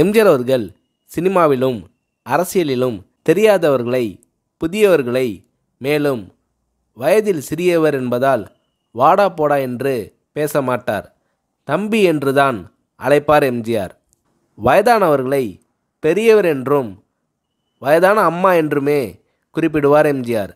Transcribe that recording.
எம்ஜிஆர் அவர்கள் சினிமாவிலும் அரசியலிலும் தெரியாதவர்களை புதியவர்களை மேலும் வயதில் சிறியவர் என்பதால் வாடா போடா என்று பேச மாட்டார் தம்பி என்றுதான் அழைப்பார் எம்ஜிஆர் வயதானவர்களை பெரியவர் என்றும் வயதான அம்மா என்றுமே குறிப்பிடுவார் எம்ஜிஆர்